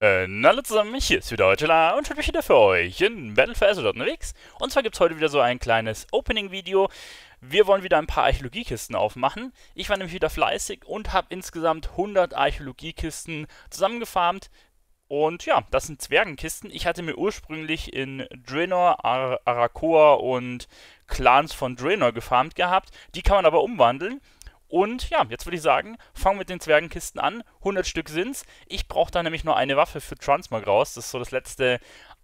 Äh, na hallo zusammen, hier ist wieder Heutela und ich bin wieder für euch in Battle for Azeroth unterwegs. Und zwar gibt es heute wieder so ein kleines Opening-Video. Wir wollen wieder ein paar Archäologiekisten aufmachen. Ich war nämlich wieder fleißig und habe insgesamt 100 Archäologiekisten zusammengefarmt. Und ja, das sind Zwergenkisten. Ich hatte mir ursprünglich in Draenor, Ar Arakoa und Clans von Draenor gefarmt gehabt. Die kann man aber umwandeln. Und ja, jetzt würde ich sagen, fangen wir mit den Zwergenkisten an. 100 Stück sind's. Ich brauche da nämlich nur eine Waffe für Transmog raus. Das ist so das letzte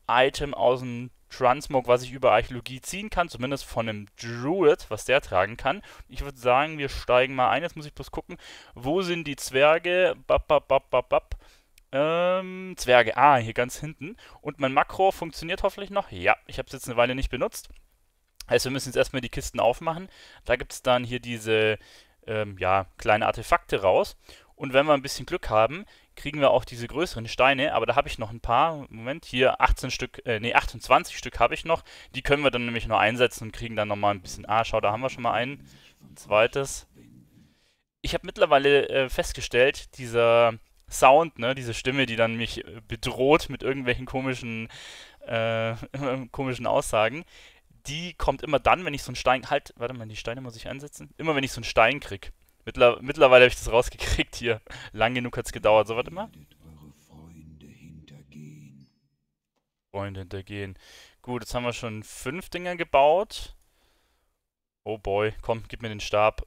Item aus dem Transmog, was ich über Archäologie ziehen kann. Zumindest von einem Druid, was der tragen kann. Ich würde sagen, wir steigen mal ein. Jetzt muss ich bloß gucken, wo sind die Zwerge? Bap, bap, bap, bap, bap. Ähm, Zwerge. Ah, hier ganz hinten. Und mein Makro funktioniert hoffentlich noch. Ja, ich habe es jetzt eine Weile nicht benutzt. Also wir müssen jetzt erstmal die Kisten aufmachen. Da gibt es dann hier diese ähm, ja, kleine Artefakte raus. Und wenn wir ein bisschen Glück haben, kriegen wir auch diese größeren Steine, aber da habe ich noch ein paar. Moment, hier 18 Stück, äh, nee, 28 Stück habe ich noch. Die können wir dann nämlich noch einsetzen und kriegen dann nochmal ein bisschen. Ah, schau, da haben wir schon mal einen. Ein zweites. Ich habe mittlerweile äh, festgestellt, dieser Sound, ne, diese Stimme, die dann mich äh, bedroht mit irgendwelchen komischen, äh, komischen Aussagen, die kommt immer dann, wenn ich so einen Stein. Halt, warte mal, die Steine muss ich einsetzen. Immer wenn ich so einen Stein krieg. Mittler, mittlerweile habe ich das rausgekriegt hier. Lang genug hat es gedauert. So, warte mal. Freunde hintergehen. Freunde hintergehen. Gut, jetzt haben wir schon fünf Dinger gebaut. Oh boy, komm, gib mir den Stab.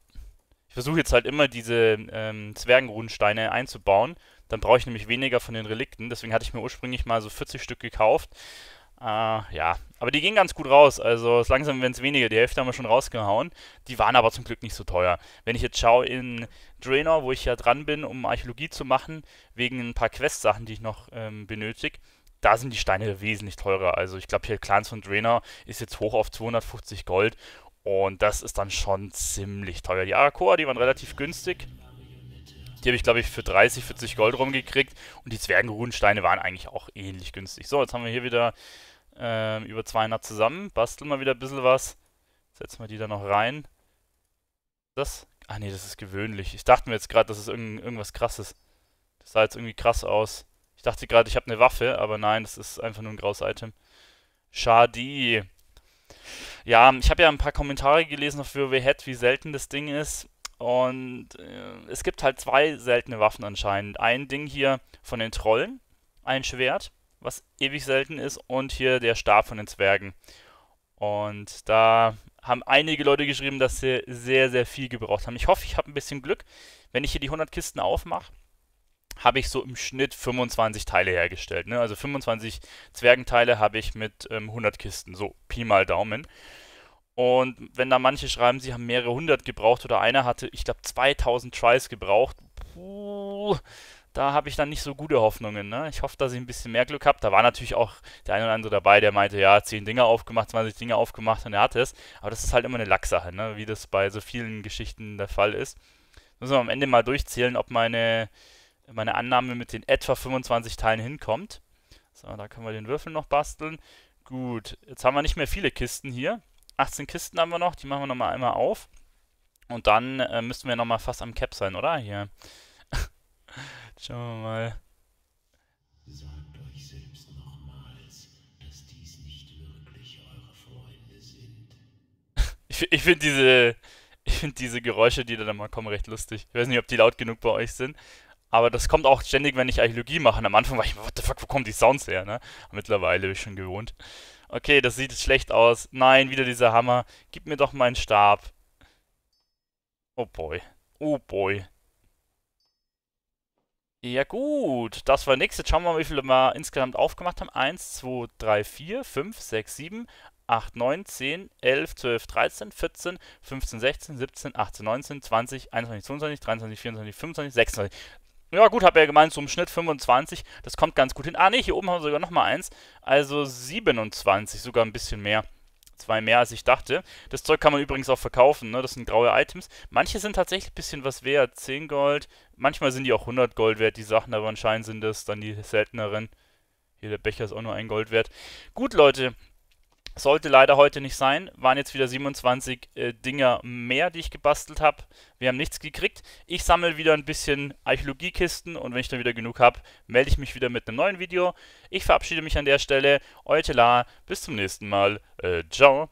Ich versuche jetzt halt immer diese ähm, Zwergenrudensteine einzubauen. Dann brauche ich nämlich weniger von den Relikten. Deswegen hatte ich mir ursprünglich mal so 40 Stück gekauft. Äh, ja, aber die gehen ganz gut raus. Also es langsam werden es weniger. Die Hälfte haben wir schon rausgehauen. Die waren aber zum Glück nicht so teuer. Wenn ich jetzt schaue in Draenor, wo ich ja dran bin, um Archäologie zu machen, wegen ein paar Quest-Sachen, die ich noch ähm, benötige, da sind die Steine wesentlich teurer. Also ich glaube hier Clans von Draenor ist jetzt hoch auf 250 Gold. Und das ist dann schon ziemlich teuer. Die Arakoa, die waren relativ günstig. Die habe ich, glaube ich, für 30, 40 Gold rumgekriegt. Und die Zwergenruhensteine waren eigentlich auch ähnlich günstig. So, jetzt haben wir hier wieder ähm, über 200 zusammen. Basteln mal wieder ein bisschen was. Setzen wir die da noch rein. Das? Ah nee, das ist gewöhnlich. Ich dachte mir jetzt gerade, das ist irgend, irgendwas krasses. Das sah jetzt irgendwie krass aus. Ich dachte gerade, ich habe eine Waffe, aber nein, das ist einfach nur ein graues Item. Schade. Ja, ich habe ja ein paar Kommentare gelesen auf WoW Head, wie selten das Ding ist. Und äh, es gibt halt zwei seltene Waffen anscheinend. Ein Ding hier von den Trollen, ein Schwert, was ewig selten ist, und hier der Stab von den Zwergen. Und da haben einige Leute geschrieben, dass sie sehr, sehr viel gebraucht haben. Ich hoffe, ich habe ein bisschen Glück. Wenn ich hier die 100 Kisten aufmache, habe ich so im Schnitt 25 Teile hergestellt. Ne? Also 25 Zwergenteile habe ich mit ähm, 100 Kisten. So, Pi mal Daumen. Und wenn da manche schreiben, sie haben mehrere hundert gebraucht oder einer hatte, ich glaube, 2000 Tries gebraucht, puh, da habe ich dann nicht so gute Hoffnungen. Ne? Ich hoffe, dass ich ein bisschen mehr Glück habe. Da war natürlich auch der eine oder andere dabei, der meinte, ja, 10 Dinger aufgemacht, 20 Dinger aufgemacht und er hatte es. Aber das ist halt immer eine Lacksache, ne? wie das bei so vielen Geschichten der Fall ist. Müssen wir am Ende mal durchzählen, ob meine, meine Annahme mit den etwa 25 Teilen hinkommt. So, da können wir den Würfel noch basteln. Gut, jetzt haben wir nicht mehr viele Kisten hier. 18 Kisten haben wir noch, die machen wir nochmal einmal auf. Und dann äh, müssten wir nochmal fast am Cap sein, oder? Hier. Schauen wir mal. Sagt euch selbst nochmals, dass dies nicht wirklich eure Freunde sind. ich ich finde diese, find diese Geräusche, die da dann mal kommen, recht lustig. Ich weiß nicht, ob die laut genug bei euch sind. Aber das kommt auch ständig, wenn ich Archäologie mache. Und am Anfang war ich, what the fuck, wo kommen die Sounds her? Ne? Mittlerweile bin ich schon gewohnt. Okay, das sieht schlecht aus. Nein, wieder dieser Hammer. Gib mir doch meinen Stab. Oh boy. Oh boy. Ja gut, das war nix. Jetzt schauen wir mal, wie viele wir insgesamt aufgemacht haben. 1, 2, 3, 4, 5, 6, 7, 8, 9, 10, 11, 12, 13, 14, 15, 16, 17, 18, 19, 20, 21, 22, 23, 24, 25, 26. Ja, gut, habe ja gemeint, so im Schnitt 25. Das kommt ganz gut hin. Ah, ne, hier oben haben wir sogar nochmal eins. Also 27, sogar ein bisschen mehr. Zwei mehr, als ich dachte. Das Zeug kann man übrigens auch verkaufen, ne? Das sind graue Items. Manche sind tatsächlich ein bisschen was wert. 10 Gold. Manchmal sind die auch 100 Gold wert, die Sachen, aber anscheinend sind das dann die selteneren. Hier, der Becher ist auch nur ein Gold wert. Gut, Leute. Sollte leider heute nicht sein. Waren jetzt wieder 27 äh, Dinger mehr, die ich gebastelt habe. Wir haben nichts gekriegt. Ich sammle wieder ein bisschen Archäologiekisten und wenn ich dann wieder genug habe, melde ich mich wieder mit einem neuen Video. Ich verabschiede mich an der Stelle. Euer Telar. Bis zum nächsten Mal. Äh, ciao.